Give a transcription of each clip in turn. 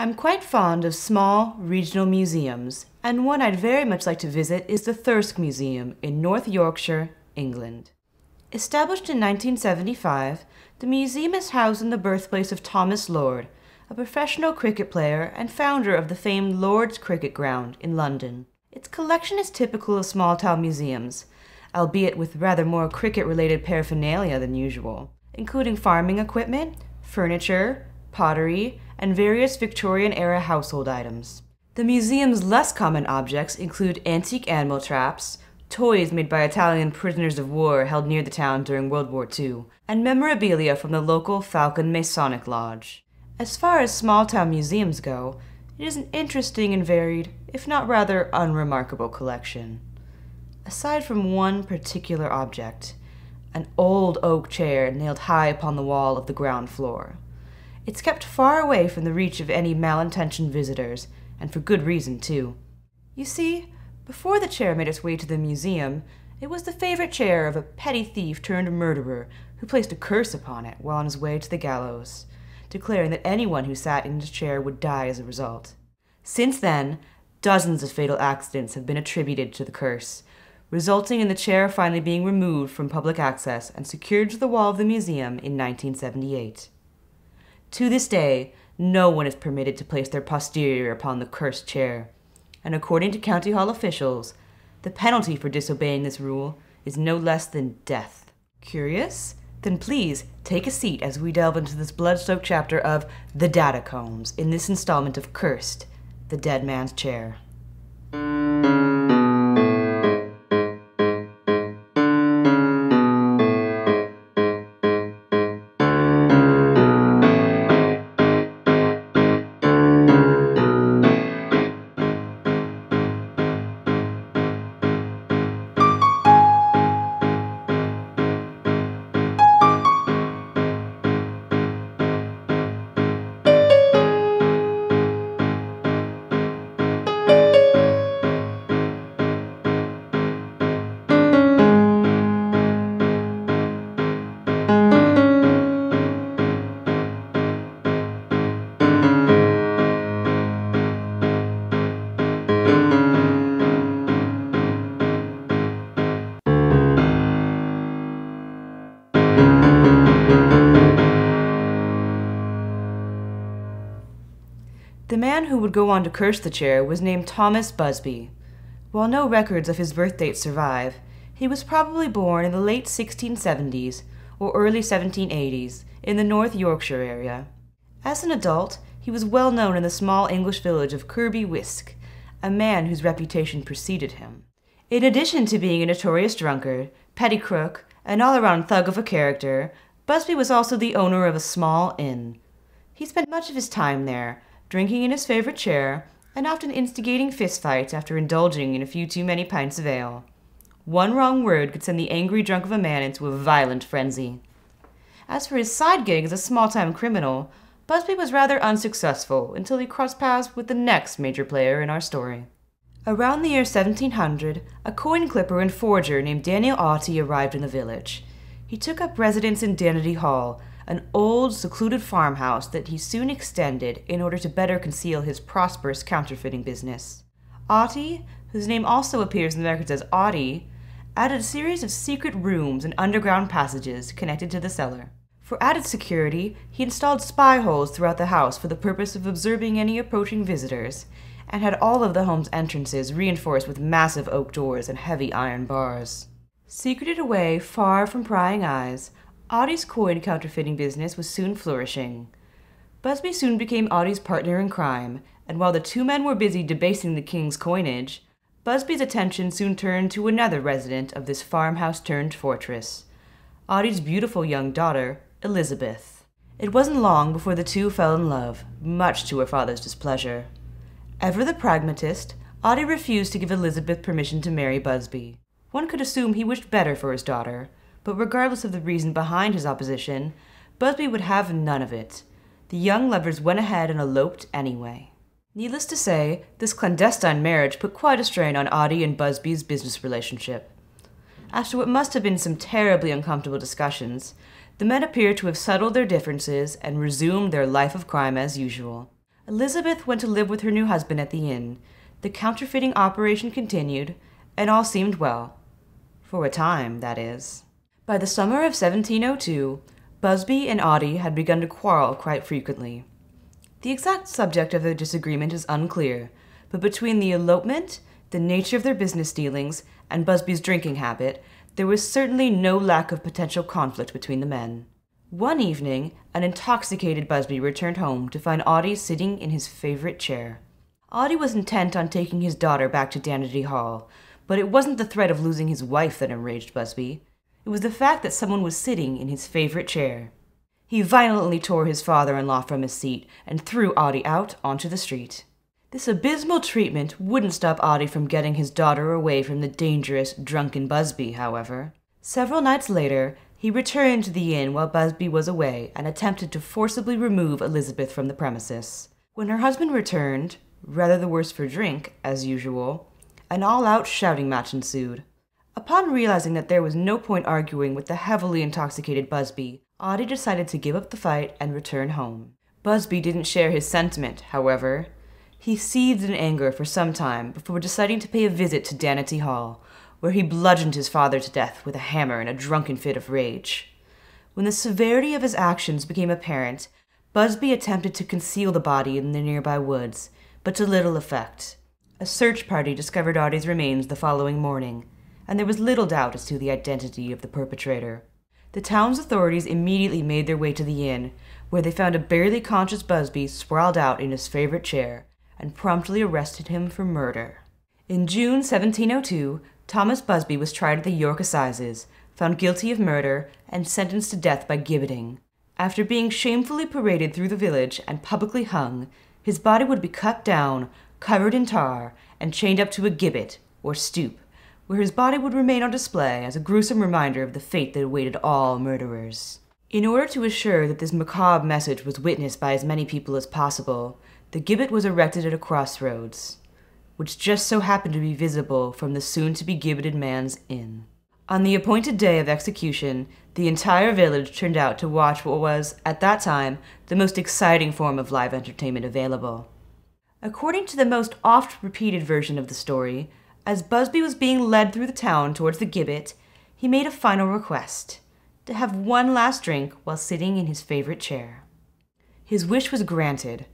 I'm quite fond of small regional museums, and one I'd very much like to visit is the Thirsk Museum in North Yorkshire, England. Established in 1975, the museum is housed in the birthplace of Thomas Lord, a professional cricket player and founder of the famed Lord's Cricket Ground in London. Its collection is typical of small town museums, albeit with rather more cricket related paraphernalia than usual, including farming equipment, furniture, pottery, and various Victorian era household items. The museum's less common objects include antique animal traps, toys made by Italian prisoners of war held near the town during World War II, and memorabilia from the local Falcon Masonic Lodge. As far as small town museums go, it is an interesting and varied, if not rather unremarkable, collection. Aside from one particular object, an old oak chair nailed high upon the wall of the ground floor. It's kept far away from the reach of any malintentioned visitors, and for good reason, too. You see, before the chair made its way to the museum, it was the favorite chair of a petty thief turned murderer who placed a curse upon it while on his way to the gallows, declaring that anyone who sat in its chair would die as a result. Since then, dozens of fatal accidents have been attributed to the curse, resulting in the chair finally being removed from public access and secured to the wall of the museum in 1978. To this day, no one is permitted to place their posterior upon the cursed chair, and according to county hall officials, the penalty for disobeying this rule is no less than death. Curious? Then please take a seat as we delve into this blood-soaked chapter of The Datacombs in this installment of Cursed, The Dead Man's Chair. The man who would go on to curse the chair was named Thomas Busby. While no records of his birth date survive, he was probably born in the late 1670s or early 1780s in the North Yorkshire area. As an adult, he was well known in the small English village of Kirby Whisk, a man whose reputation preceded him. In addition to being a notorious drunkard, petty crook, an all around thug of a character, Busby was also the owner of a small inn. He spent much of his time there, drinking in his favorite chair, and often instigating fistfights after indulging in a few too many pints of ale. One wrong word could send the angry drunk of a man into a violent frenzy. As for his side gig as a small time criminal, Busby was rather unsuccessful until he crossed paths with the next major player in our story. Around the year 1700, a coin clipper and forger named Daniel Aughty arrived in the village. He took up residence in Danity Hall, an old, secluded farmhouse that he soon extended in order to better conceal his prosperous counterfeiting business. Otti, whose name also appears in the records as Audie, added a series of secret rooms and underground passages connected to the cellar. For added security, he installed spy holes throughout the house for the purpose of observing any approaching visitors, and had all of the home's entrances reinforced with massive oak doors and heavy iron bars. Secreted away far from prying eyes, Audie's coin counterfeiting business was soon flourishing. Busby soon became Audie's partner in crime, and while the two men were busy debasing the king's coinage, Busby's attention soon turned to another resident of this farmhouse turned fortress Audie's beautiful young daughter, Elizabeth. It wasn't long before the two fell in love, much to her father's displeasure. Ever the pragmatist, Audie refused to give Elizabeth permission to marry Busby. One could assume he wished better for his daughter, but regardless of the reason behind his opposition, Busby would have none of it. The young lovers went ahead and eloped anyway. Needless to say, this clandestine marriage put quite a strain on Audie and Busby's business relationship. After what must have been some terribly uncomfortable discussions, the men appear to have settled their differences and resumed their life of crime as usual. Elizabeth went to live with her new husband at the inn. The counterfeiting operation continued, and all seemed well. For a time, that is. By the summer of 1702, Busby and Oddie had begun to quarrel quite frequently. The exact subject of their disagreement is unclear, but between the elopement, the nature of their business dealings, and Busby's drinking habit, there was certainly no lack of potential conflict between the men. One evening, an intoxicated Busby returned home to find Audie sitting in his favorite chair. Audie was intent on taking his daughter back to Danity Hall, but it wasn't the threat of losing his wife that enraged Busby. It was the fact that someone was sitting in his favorite chair. He violently tore his father in law from his seat and threw Audie out onto the street. This abysmal treatment wouldn't stop Audie from getting his daughter away from the dangerous, drunken Busby, however. Several nights later, he returned to the inn while Busby was away and attempted to forcibly remove Elizabeth from the premises. When her husband returned, rather the worse for drink, as usual, an all out shouting match ensued. Upon realizing that there was no point arguing with the heavily intoxicated Busby, Audie decided to give up the fight and return home. Busby didn't share his sentiment, however. He seethed in anger for some time before deciding to pay a visit to Danity Hall, where he bludgeoned his father to death with a hammer in a drunken fit of rage. When the severity of his actions became apparent, Busby attempted to conceal the body in the nearby woods, but to little effect. A search party discovered Audie's remains the following morning, and there was little doubt as to the identity of the perpetrator. The town's authorities immediately made their way to the inn, where they found a barely conscious Busby sprawled out in his favorite chair and promptly arrested him for murder. In June 1702, Thomas Busby was tried at the York Assizes, found guilty of murder, and sentenced to death by gibbeting. After being shamefully paraded through the village and publicly hung, his body would be cut down, covered in tar, and chained up to a gibbet, or stoop, where his body would remain on display as a gruesome reminder of the fate that awaited all murderers. In order to assure that this macabre message was witnessed by as many people as possible, the gibbet was erected at a crossroads, which just so happened to be visible from the soon to be gibbeted man's inn. On the appointed day of execution, the entire village turned out to watch what was, at that time, the most exciting form of live entertainment available. According to the most oft repeated version of the story, as Busby was being led through the town towards the gibbet, he made a final request to have one last drink while sitting in his favorite chair. His wish was granted.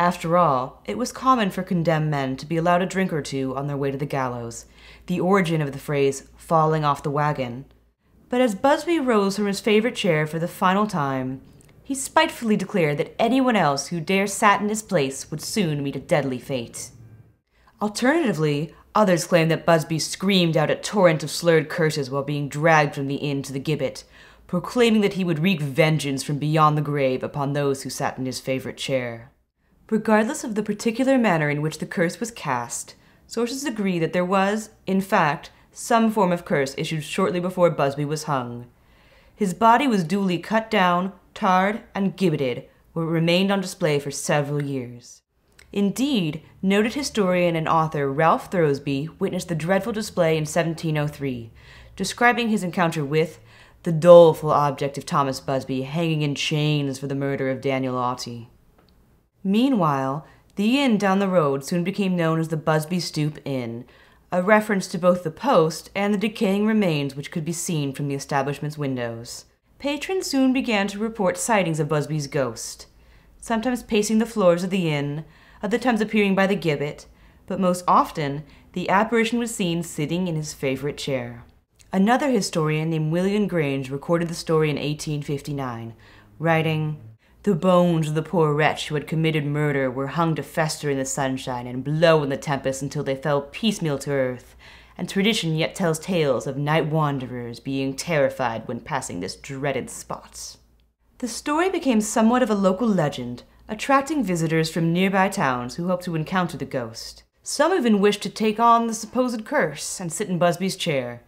After all, it was common for condemned men to be allowed a drink or two on their way to the gallows, the origin of the phrase falling off the wagon. But as Busby rose from his favorite chair for the final time, he spitefully declared that anyone else who dare sat in his place would soon meet a deadly fate. Alternatively, Others claim that Busby screamed out a torrent of slurred curses while being dragged from the inn to the gibbet, proclaiming that he would wreak vengeance from beyond the grave upon those who sat in his favorite chair. Regardless of the particular manner in which the curse was cast, sources agree that there was, in fact, some form of curse issued shortly before Busby was hung. His body was duly cut down, tarred, and gibbeted, where it remained on display for several years. Indeed, noted historian and author Ralph Thoresby witnessed the dreadful display in 1703, describing his encounter with the doleful object of Thomas Busby hanging in chains for the murder of Daniel Aughty. Meanwhile, the inn down the road soon became known as the Busby Stoop Inn, a reference to both the post and the decaying remains which could be seen from the establishment's windows. Patrons soon began to report sightings of Busby's ghost, sometimes pacing the floors of the inn, other times appearing by the gibbet, but most often the apparition was seen sitting in his favorite chair. Another historian named William Grange recorded the story in 1859, writing, The bones of the poor wretch who had committed murder were hung to fester in the sunshine and blow in the tempest until they fell piecemeal to earth, and tradition yet tells tales of night wanderers being terrified when passing this dreaded spot. The story became somewhat of a local legend, attracting visitors from nearby towns who hope to encounter the ghost. Some even wish to take on the supposed curse and sit in Busby's chair,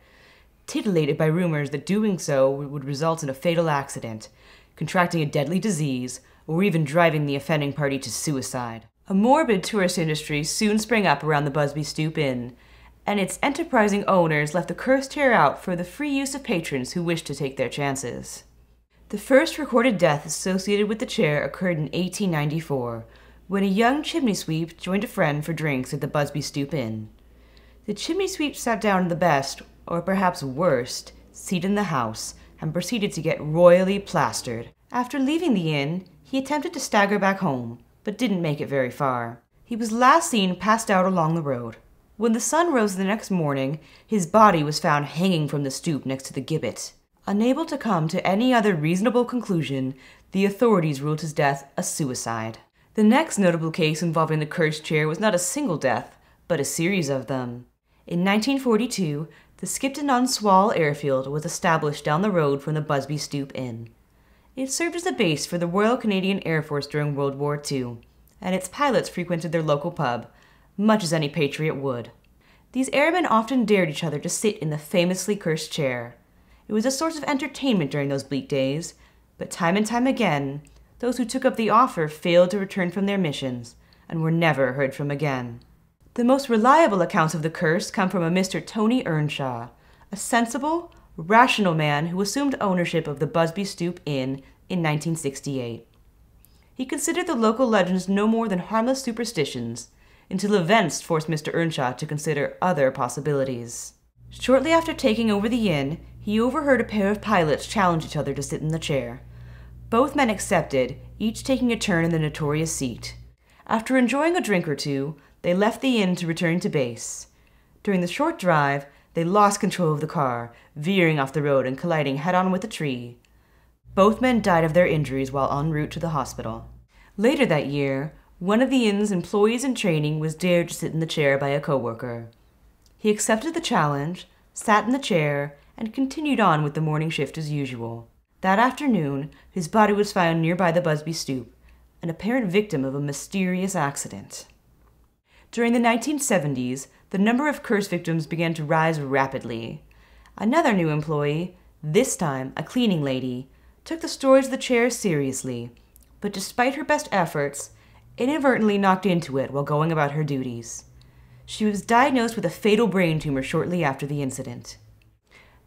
titillated by rumors that doing so would result in a fatal accident, contracting a deadly disease, or even driving the offending party to suicide. A morbid tourist industry soon sprang up around the Busby Stoop Inn, and its enterprising owners left the cursed chair out for the free use of patrons who wished to take their chances. The first recorded death associated with the chair occurred in 1894, when a young chimney sweep joined a friend for drinks at the Busby Stoop Inn. The chimney sweep sat down in the best, or perhaps worst, seat in the house and proceeded to get royally plastered. After leaving the inn, he attempted to stagger back home, but didn't make it very far. He was last seen passed out along the road. When the sun rose the next morning, his body was found hanging from the stoop next to the gibbet. Unable to come to any other reasonable conclusion, the authorities ruled his death a suicide. The next notable case involving the cursed chair was not a single death, but a series of them. In 1942, the Skipton-on-Swale airfield was established down the road from the Busby Stoop Inn. It served as a base for the Royal Canadian Air Force during World War II, and its pilots frequented their local pub, much as any patriot would. These airmen often dared each other to sit in the famously cursed chair. It was a source of entertainment during those bleak days, but time and time again, those who took up the offer failed to return from their missions and were never heard from again. The most reliable accounts of the curse come from a Mr. Tony Earnshaw, a sensible, rational man who assumed ownership of the Busby Stoop Inn in 1968. He considered the local legends no more than harmless superstitions until events forced Mr. Earnshaw to consider other possibilities. Shortly after taking over the inn, he overheard a pair of pilots challenge each other to sit in the chair. Both men accepted, each taking a turn in the notorious seat. After enjoying a drink or two, they left the inn to return to base. During the short drive, they lost control of the car, veering off the road and colliding head on with a tree. Both men died of their injuries while en route to the hospital. Later that year, one of the inn's employees in training was dared to sit in the chair by a coworker. He accepted the challenge, sat in the chair, and continued on with the morning shift as usual. That afternoon, his body was found nearby the Busby Stoop, an apparent victim of a mysterious accident. During the 1970s, the number of curse victims began to rise rapidly. Another new employee, this time a cleaning lady, took the storage of the chair seriously, but despite her best efforts, inadvertently knocked into it while going about her duties. She was diagnosed with a fatal brain tumor shortly after the incident.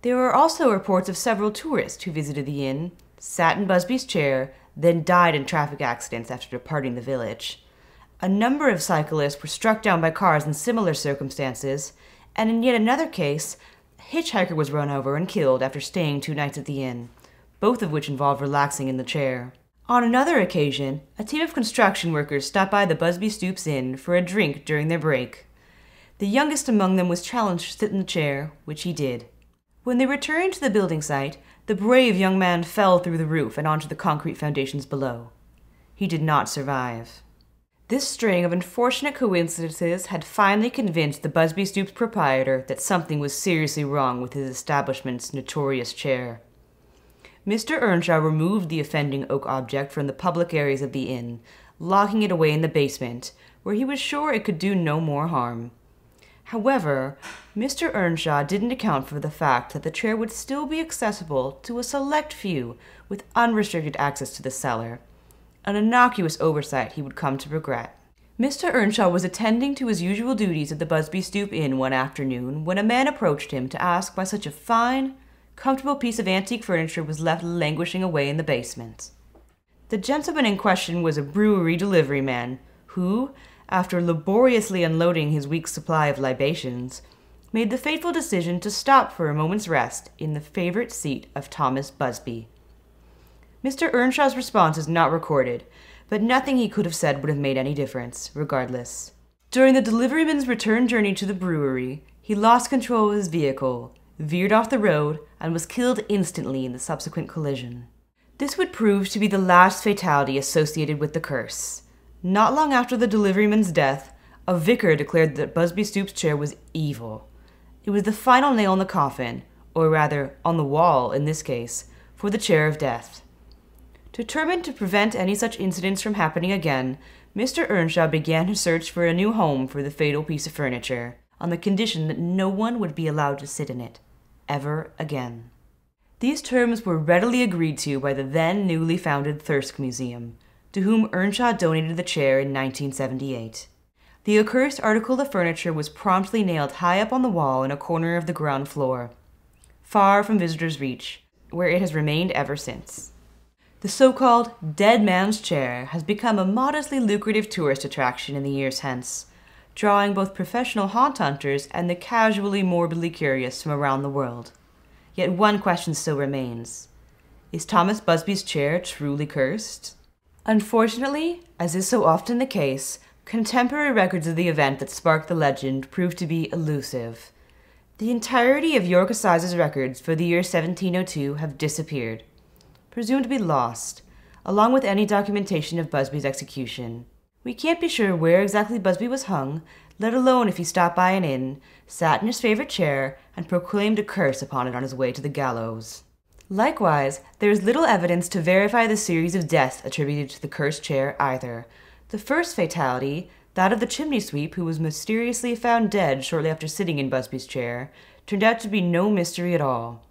There were also reports of several tourists who visited the inn, sat in Busby's chair, then died in traffic accidents after departing the village. A number of cyclists were struck down by cars in similar circumstances, and in yet another case, a hitchhiker was run over and killed after staying two nights at the inn, both of which involved relaxing in the chair. On another occasion, a team of construction workers stopped by the Busby Stoops Inn for a drink during their break. The youngest among them was challenged to sit in the chair, which he did. When they returned to the building site, the brave young man fell through the roof and onto the concrete foundations below. He did not survive. This string of unfortunate coincidences had finally convinced the Busby Stoops proprietor that something was seriously wrong with his establishment's notorious chair. Mr. Earnshaw removed the offending oak object from the public areas of the inn, locking it away in the basement, where he was sure it could do no more harm. However, Mr. Earnshaw didn't account for the fact that the chair would still be accessible to a select few with unrestricted access to the cellar, an innocuous oversight he would come to regret. Mr. Earnshaw was attending to his usual duties at the Busby Stoop Inn one afternoon when a man approached him to ask why such a fine, comfortable piece of antique furniture was left languishing away in the basement. The gentleman in question was a brewery delivery man who, after laboriously unloading his week's supply of libations, made the fateful decision to stop for a moment's rest in the favorite seat of Thomas Busby. Mr. Earnshaw's response is not recorded, but nothing he could have said would have made any difference, regardless. During the deliveryman's return journey to the brewery, he lost control of his vehicle, veered off the road, and was killed instantly in the subsequent collision. This would prove to be the last fatality associated with the curse, not long after the deliveryman's death, a vicar declared that Busby Stoops' chair was evil. It was the final nail in the coffin, or rather, on the wall in this case, for the chair of death. Determined to prevent any such incidents from happening again, Mr. Earnshaw began his search for a new home for the fatal piece of furniture, on the condition that no one would be allowed to sit in it, ever again. These terms were readily agreed to by the then newly founded Thirsk Museum, to whom Earnshaw donated the chair in 1978. The accursed article of furniture was promptly nailed high up on the wall in a corner of the ground floor, far from visitors' reach, where it has remained ever since. The so called dead man's chair has become a modestly lucrative tourist attraction in the years hence, drawing both professional haunt hunters and the casually morbidly curious from around the world. Yet one question still remains Is Thomas Busby's chair truly cursed? Unfortunately, as is so often the case, contemporary records of the event that sparked the legend proved to be elusive. The entirety of York Assizes records for the year 1702 have disappeared, presumed to be lost, along with any documentation of Busby's execution. We can't be sure where exactly Busby was hung, let alone if he stopped by an inn, sat in his favorite chair, and proclaimed a curse upon it on his way to the gallows. Likewise, there is little evidence to verify the series of deaths attributed to the cursed chair either. The first fatality, that of the chimney sweep who was mysteriously found dead shortly after sitting in Busby's chair, turned out to be no mystery at all.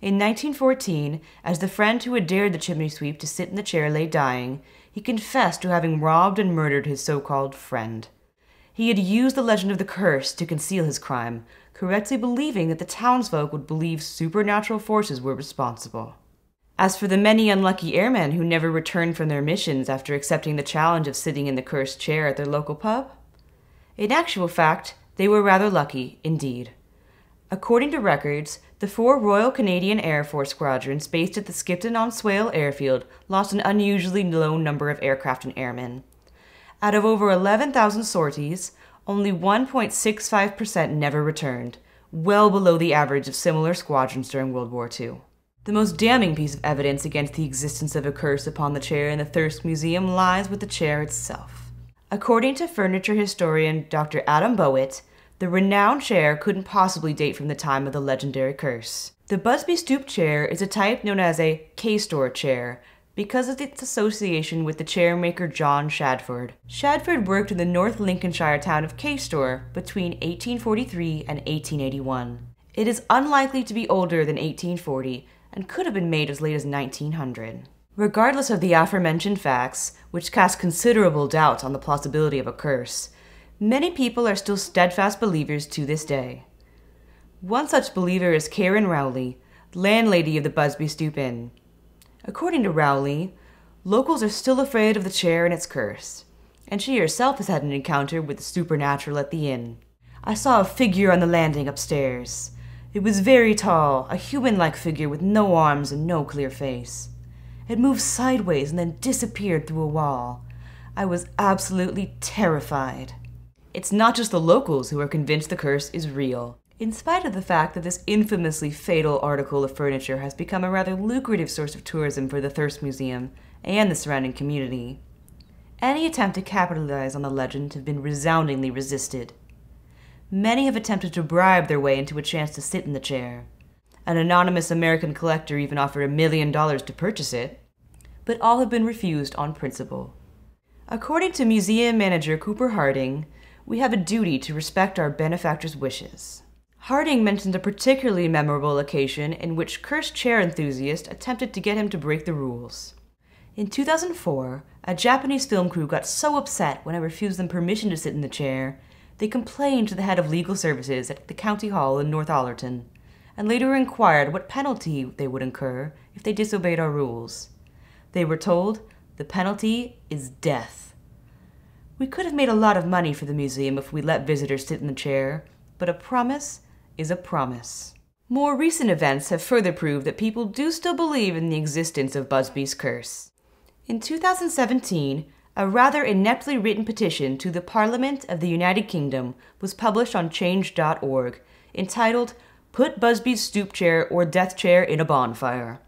In 1914, as the friend who had dared the chimney sweep to sit in the chair lay dying, he confessed to having robbed and murdered his so called friend. He had used the legend of the curse to conceal his crime, correctly believing that the townsfolk would believe supernatural forces were responsible. As for the many unlucky airmen who never returned from their missions after accepting the challenge of sitting in the cursed chair at their local pub, in actual fact, they were rather lucky indeed. According to records, the four Royal Canadian Air Force squadrons based at the Skipton-on-Swale airfield lost an unusually low number of aircraft and airmen. Out of over 11,000 sorties, only 1.65% never returned, well below the average of similar squadrons during World War II. The most damning piece of evidence against the existence of a curse upon the chair in the Thirst Museum lies with the chair itself. According to furniture historian Dr. Adam Bowett, the renowned chair couldn't possibly date from the time of the legendary curse. The Busby Stoop chair is a type known as a K store chair because of its association with the chairmaker John Shadford. Shadford worked in the North Lincolnshire town of Caistor between 1843 and 1881. It is unlikely to be older than 1840 and could have been made as late as 1900. Regardless of the aforementioned facts, which cast considerable doubt on the plausibility of a curse, many people are still steadfast believers to this day. One such believer is Karen Rowley, landlady of the Busby Stoop Inn. According to Rowley, locals are still afraid of the chair and its curse, and she herself has had an encounter with the supernatural at the inn. I saw a figure on the landing upstairs. It was very tall, a human like figure with no arms and no clear face. It moved sideways and then disappeared through a wall. I was absolutely terrified. It's not just the locals who are convinced the curse is real in spite of the fact that this infamously fatal article of furniture has become a rather lucrative source of tourism for the Thirst Museum and the surrounding community. Any attempt to capitalize on the legend have been resoundingly resisted. Many have attempted to bribe their way into a chance to sit in the chair. An anonymous American collector even offered a million dollars to purchase it, but all have been refused on principle. According to museum manager Cooper Harding, we have a duty to respect our benefactor's wishes. Harding mentions a particularly memorable occasion in which cursed chair enthusiasts attempted to get him to break the rules. In 2004, a Japanese film crew got so upset when I refused them permission to sit in the chair, they complained to the head of legal services at the county hall in North Allerton, and later inquired what penalty they would incur if they disobeyed our rules. They were told the penalty is death. We could have made a lot of money for the museum if we let visitors sit in the chair, but a promise is a promise. More recent events have further proved that people do still believe in the existence of Busby's curse. In 2017, a rather ineptly written petition to the Parliament of the United Kingdom was published on change.org entitled Put Busby's Stoop Chair or Death Chair in a Bonfire.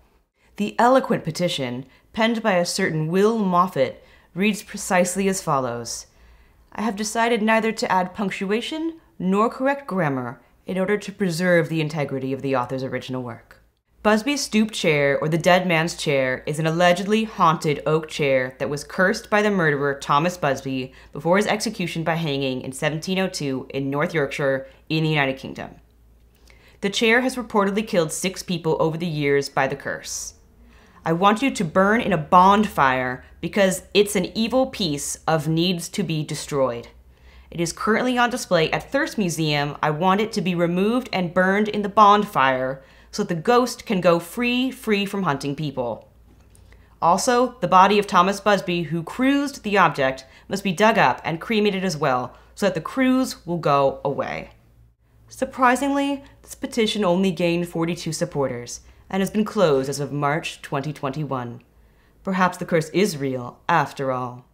The eloquent petition, penned by a certain Will Moffat, reads precisely as follows I have decided neither to add punctuation nor correct grammar in order to preserve the integrity of the author's original work. Busby's stoop chair, or the dead man's chair, is an allegedly haunted oak chair that was cursed by the murderer Thomas Busby before his execution by hanging in 1702 in North Yorkshire in the United Kingdom. The chair has reportedly killed six people over the years by the curse. I want you to burn in a bonfire because it's an evil piece of needs to be destroyed. It is currently on display at Thirst Museum. I want it to be removed and burned in the bonfire so that the ghost can go free, free from hunting people. Also, the body of Thomas Busby, who cruised the object, must be dug up and cremated as well so that the cruise will go away. Surprisingly, this petition only gained 42 supporters and has been closed as of March 2021. Perhaps the curse is real, after all.